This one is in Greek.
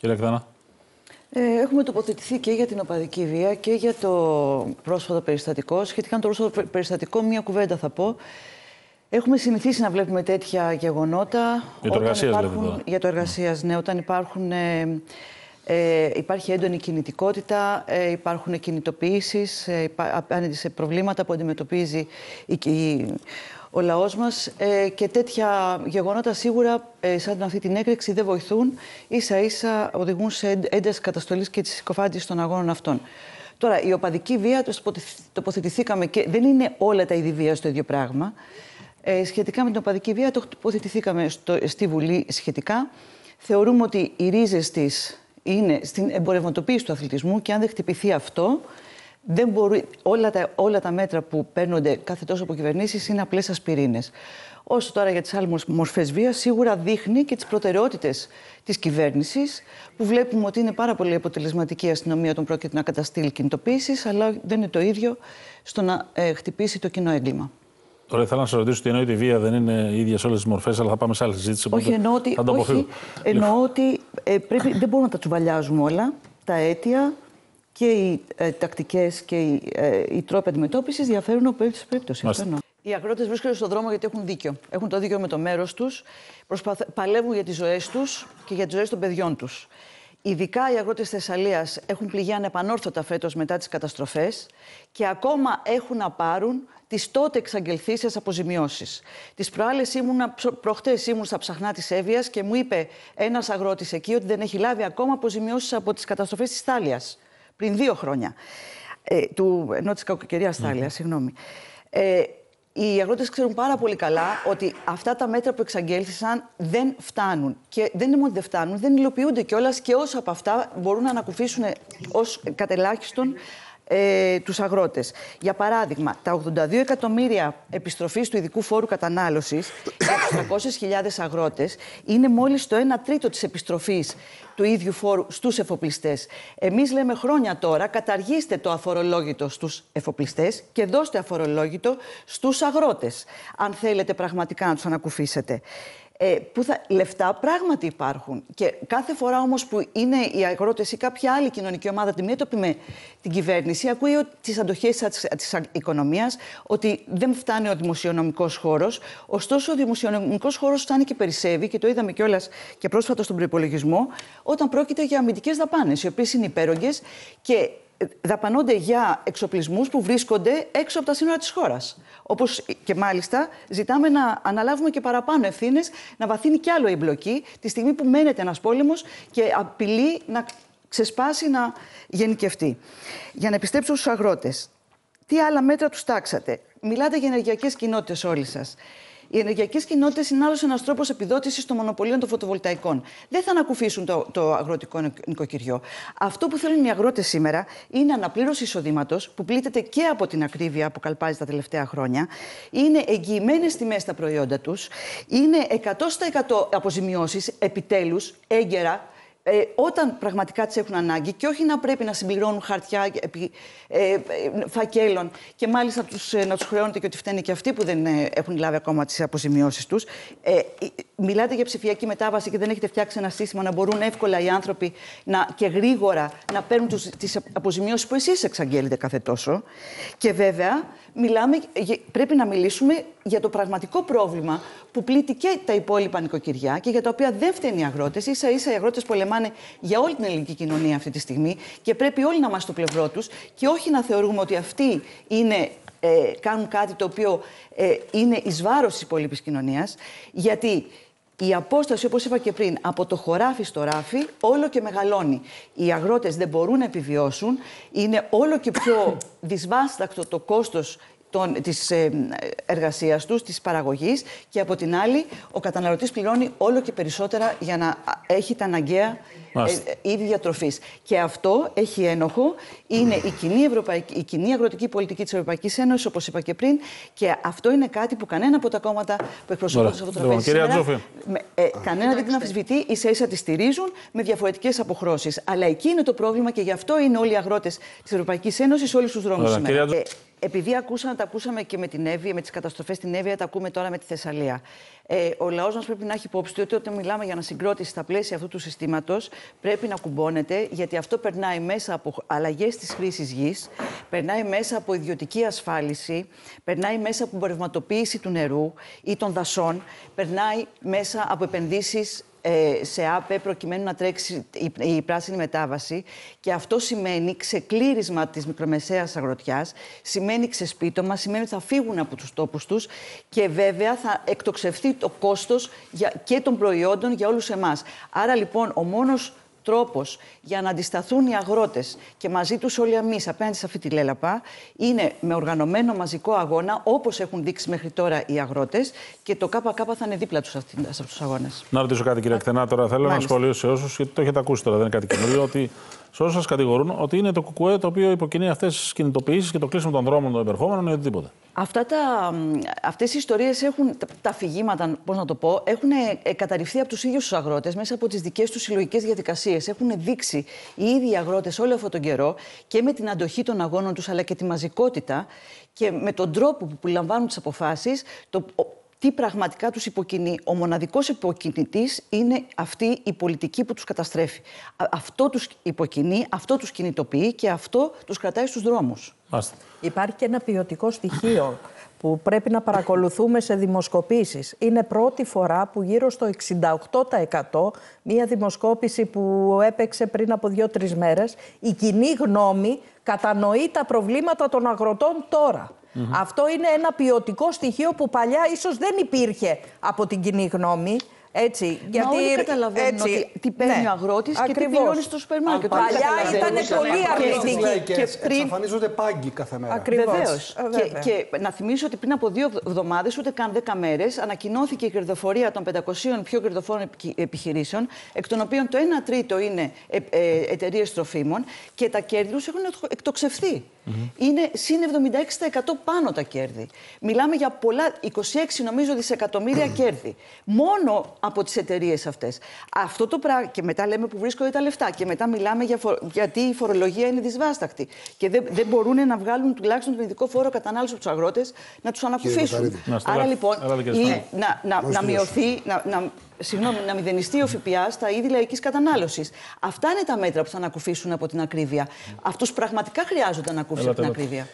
Κύριε Εκτάνα. Ε, έχουμε τοποθετηθεί και για την οπαδική βία και για το πρόσφατο περιστατικό. Σχετικά με το πρόσφατο περιστατικό, μία κουβέντα θα πω. Έχουμε συνηθίσει να βλέπουμε τέτοια γεγονότα. Για το εργασίας, υπάρχουν... Για το εργασίας, ναι. Όταν υπάρχουν, ε, ε, υπάρχει έντονη κινητικότητα, υπάρχουν κινητοποιήσεις, ε, σε προβλήματα που αντιμετωπίζει η ο λαός μας ε, και τέτοια γεγονότα σίγουρα ε, σαν αυτή την έκρηξη δεν βοηθούν ίσα ίσα οδηγούν σε ένταση καταστολής και τη συκοφάντηση των αγώνων αυτών. Τώρα, η οπαδική βία, το τοποθετηθήκαμε και δεν είναι όλα τα είδη βίας στο ίδιο πράγμα. Ε, σχετικά με την οπαδική βία, το τοποθετηθήκαμε στο, στη Βουλή σχετικά. Θεωρούμε ότι οι ρίζες της είναι στην εμπορευματοποίηση του αθλητισμού και αν δεν χτυπηθεί αυτό, δεν μπορεί, όλα, τα, όλα τα μέτρα που παίρνονται κάθε τόσο από κυβερνήσεις είναι απλές ασπιρίνες. Όσο τώρα για τις άλλες μορφές βίας, σίγουρα δείχνει και τις προτεραιότητες της κυβέρνησης, που βλέπουμε ότι είναι πάρα πολύ αποτελεσματική η αστυνομία όταν πρόκειται να καταστήλει κινητοποίηση, αλλά δεν είναι το ίδιο στο να ε, χτυπήσει το κοινό έγκλημα. Τώρα ήθελα να σα ρωτήσω ότι εννοείται η βία δεν είναι ίδια σε όλες τις μορφές, αλλά θα πάμε σε άλλη συζήτηση. Όχι, εννοώ ότι, όχι, εννοώ ε, πρέπει, δεν μπορούμε να τα τσουβαλιάζουμε όλα τα αίτια και οι ε, τακτικές και οι, ε, οι τρόποι αντιμετώπισης διαφέρουν από περίπτωση σε περίπτωση. Οι αγρότες βρίσκονται στον δρόμο γιατί έχουν δίκιο. Έχουν το δίκιο με το μέρος τους, παλεύουν για τις ζωές τους και για τις ζωές των παιδιών τους. Ειδικά οι αγρότες Θεσσαλίας έχουν πληγεί ανεπανόρθωτα φέτος μετά τις καταστροφές και ακόμα έχουν να πάρουν τις τότε εξαγγελθήσεις αποζημιώσεις. Τις προάλλες ήμουν, προχτές ήμουν στα ψαχνά της Εύβοιας και μου είπε ένας αγρότης εκεί ότι δεν έχει λάβει ακόμα αποζημιώσεις από τις καταστροφές της Θάλιας πριν δύο χρόνια. Ε, του, ενώ της κακοκαιρίας mm. συγγνώμη. Ε, οι αγρότες ξέρουν πάρα πολύ καλά ότι αυτά τα μέτρα που εξαγγέλθησαν δεν φτάνουν. Και δεν είναι μόνο ότι δεν φτάνουν, δεν υλοποιούνται κιόλας και όσα από αυτά μπορούν να ανακουφίσουν ως κατελάχιστον ε, τους αγρότες. Για παράδειγμα, τα 82 εκατομμύρια επιστροφής του ειδικού φόρου κατανάλωσης για του 300.000 αγρότες είναι μόλις το 1 τρίτο της επιστροφής του ίδιου φόρου στους εφοπλιστές. Εμείς λέμε χρόνια τώρα, καταργήστε το αφορολόγητο στους εφοπλιστές και δώστε αφορολόγητο στους αγρότες, αν θέλετε πραγματικά να τους ανακουφίσετε ε, που θα, λεφτά πράγματι υπάρχουν. Και κάθε φορά όμως που είναι οι αγρότες ή κάποια άλλη κοινωνική ομάδα αντιμέτωπη με την κυβέρνηση, ακούει τις αντοχές της οικονομίας ότι δεν φτάνει ο δημοσιονομικός χώρος Ωστόσο, ο δημοσιονομικός χώρος φτάνει και περισσεύει, και το είδαμε κιόλας και πρόσφατα στον προπολογισμό, όταν πρόκειται για αμυντικές δαπάνες οι οποίες είναι υπέρογγες και δαπανώνται για εξοπλισμούς που βρίσκονται έξω από τα σύνορα της χώρας. Όπως και μάλιστα ζητάμε να αναλάβουμε και παραπάνω ευθύνες, να βαθύνει κι άλλο η εμπλοκή τη στιγμή που μένεται ένας πόλεμος και απειλεί να ξεσπάσει, να γενικευτεί. Για να επιστρέψω στους αγρότες. Τι άλλα μέτρα τους τάξατε. Μιλάτε για ενεργειακές κοινότητες όλοι σας. Οι ενεργειακές κοινότητες είναι άλλος ένας τρόπος επιδότησης των μονοπωλίων των φωτοβολταϊκών. Δεν θα ανακουφίσουν το, το αγροτικό νοικοκυριό. Αυτό που θέλουν οι αγρότες σήμερα είναι αναπλήρωση εισοδήματος, που πλήττεται και από την ακρίβεια που καλπάζει τα τελευταία χρόνια. Είναι εγγυημένες τιμές στα προϊόντα τους. Είναι 100% αποζημιώσεις επιτέλους έγκαιρα ε, όταν πραγματικά τις έχουν ανάγκη και όχι να πρέπει να συμπληρώνουν χαρτιά ε, ε, φακέλων και μάλιστα ε, να τους χρεώνετε και ότι φταίνε και αυτοί που δεν ε, έχουν λάβει ακόμα τις αποζημιώσεις τους. μιλάτε για ψηφιακή μετάβαση και δεν έχετε φτιάξει ένα σύστημα να μπορούν εύκολα οι άνθρωποι να, και γρήγορα να παίρνουν τις αποζημιώσεις που εσείς εξαγγέλλετε κάθε τόσο. Και βέβαια, μιλάμε, πρέπει να μιλήσουμε για το πραγματικό πρόβλημα που πλήττει και τα υπόλοιπα νοικοκυριά και για τα οποία δεν φταίνουν οι αγρότες. σα ίσα οι αγρότες πολεμάνε για όλη την ελληνική κοινωνία αυτή τη στιγμή και πρέπει όλοι να είμαστε στο πλευρό τους και όχι να θεωρούμε ότι αυτοί είναι ε, κάνουν κάτι το οποίο ε, είναι εις βάρος της υπόλοιπης κοινωνίας, γιατί η απόσταση, όπως είπα και πριν, από το χωράφι στο ράφι όλο και μεγαλώνει. Οι αγρότες δεν μπορούν να επιβιώσουν, είναι όλο και πιο δυσβάστακτο το κόστος των, της ε, εργασίας τους, της παραγωγής και από την άλλη ο καταναλωτής πληρώνει όλο και περισσότερα για να έχει τα αναγκαία ε, ε διατροφής. Και αυτό έχει ένοχο, είναι η κοινή, ευρωπαϊκή, η κοινή αγροτική πολιτική της Ευρωπαϊκής Ένωσης, όπως είπα και πριν, και αυτό είναι κάτι που κανένα από τα κόμματα που εκπροσωπούν σε αυτό το τραπέζι σήμερα, ε, κανένα δεν την αμφισβητεί, ίσα ίσα τη στηρίζουν με διαφορετικές αποχρώσεις. Αλλά εκεί είναι το πρόβλημα και γι' αυτό είναι όλοι οι αγρότες της Ευρωπαϊκής Ένωσης όλους τους δρόμους σήμερα. Ε, επειδή ακούσαμε, τα ακούσαμε και με την Εύη, με τις καταστροφές στην Εύη, τα ακούμε τώρα με τη Θεσσαλία. Ε, ο λαός μας πρέπει να έχει υπόψη ότι όταν μιλάμε για ανασυγκρότηση στα πλαίσια αυτού του συστήματος, πρέπει να κουμπώνεται, γιατί αυτό περνάει μέσα από αλλαγές της χρήσης γης, περνάει μέσα από ιδιωτική ασφάλιση, περνάει μέσα από εμπορευματοποίηση του νερού ή των δασών, περνάει μέσα από επενδύσεις ε, σε ΑΠΕ προκειμένου να τρέξει η πράσινη μετάβαση και αυτό σημαίνει ξεκλήρισμα της μικρομεσαίας αγροτιάς, σημαίνει ξεσπίτωμα, σημαίνει ότι θα φύγουν από τους τόπους τους και βέβαια θα εκτοξευθεί το κόστος και των προϊόντων για όλους εμάς. Άρα λοιπόν ο μόνος τρόπος για να αντισταθούν οι αγρότες και μαζί τους όλοι εμείς απέναντι σε αυτή τη λέλαπα είναι με οργανωμένο μαζικό αγώνα, όπως έχουν δείξει μέχρι τώρα οι αγρότες, και το ΚΚ θα είναι δίπλα τους σε αυτούς τους αγώνες. Να ρωτήσω κάτι, κύριε Εκτενά, τώρα θέλω Μάλιστα. να σχολείω σε όσους, γιατί το έχετε ακούσει τώρα, δεν είναι κάτι καινούριο, ότι σε όσους σας κατηγορούν ότι είναι το κουκουέ το οποίο υποκινεί αυτές τις κινητοποιήσεις και το κλείσιμο των δρόμων των υπερχόμενων ή οτιδήποτε. Αυτά τα, αυτές οι ιστορίες έχουν, τα αφηγήματα, πώς να το πω, έχουν ε, καταρριφθεί από τους ίδιους τους αγρότες μέσα από τις δικές τους συλλογικές διαδικασίες. Έχουν δείξει οι ίδιοι αγρότες όλο αυτόν τον καιρό και με την αντοχή των αγώνων τους αλλά και τη μαζικότητα και με τον τρόπο που λαμβάνουν τις αποφάσεις, το, τι πραγματικά τους υποκινεί. Ο μοναδικός υποκινητής είναι αυτή η πολιτική που τους καταστρέφει. Αυτό τους υποκινεί, αυτό τους κινητοποιεί και αυτό τους κρατάει στους δρόμους. Υπάρχει και ένα ποιοτικό στοιχείο που πρέπει να παρακολουθούμε σε δημοσκοπήσεις. Είναι πρώτη φορά που γύρω στο 68% μια δημοσκόπηση που έπαιξε πριν απο δυο δύο-τρει μέρες, η κοινή γνώμη κατανοεί τα προβλήματα των αγροτών τώρα. Αυτό είναι ένα ποιοτικό στοιχείο που παλιά ίσως δεν υπήρχε από την κοινή γνώμη. Έτσι, γιατί... όλοι καταλαβαίνουν ότι τι παίρνει ναι. ο αγρότης και τι πληρώνει στο σούπερ μάρκετ. Παλιά ήταν πολύ αρνητική. Ναι, και, πριν... Εξαφανίζονται πάγκοι κάθε μέρα. Ακριβώς. Και, και, να θυμίσω ότι πριν από δύο εβδομάδες, ούτε καν δέκα μέρες, ανακοινώθηκε η κερδοφορία των 500 πιο κερδοφόρων επιχειρήσεων, εκ των οποίων το 1 τρίτο είναι ε, ε, εταιρείες τροφίμων και τα κέρδη τους έχουν εκτοξευθεί. Mm-hmm. Είναι συν 76% πάνω τα κέρδη. Μιλάμε για πολλά, 26 νομίζω δισεκατομμύρια κέρδη. Μόνο από τις εταιρείες αυτές. Αυτό το Και μετά λέμε που βρίσκονται τα λεφτά. Και μετά μιλάμε για γιατί η φορολογία είναι δυσβάστακτη. Και δεν, δεν μπορούν να βγάλουν τουλάχιστον τον ειδικό φόρο κατανάλωσης από τους αγρότες να τους ανακουφίσουν. Άρα λοιπόν, ή, να, να, να μειωθεί, να, να, συγγνώμη, να μηδενιστεί ο ΦΠΑ στα είδη λαϊκής κατανάλωσης. Αυτά είναι τα μέτρα που θα ανακουφίσουν από την ακρίβεια. Αυτούς πραγματικά χρειάζονται να ακούσουν από την ακρίβεια.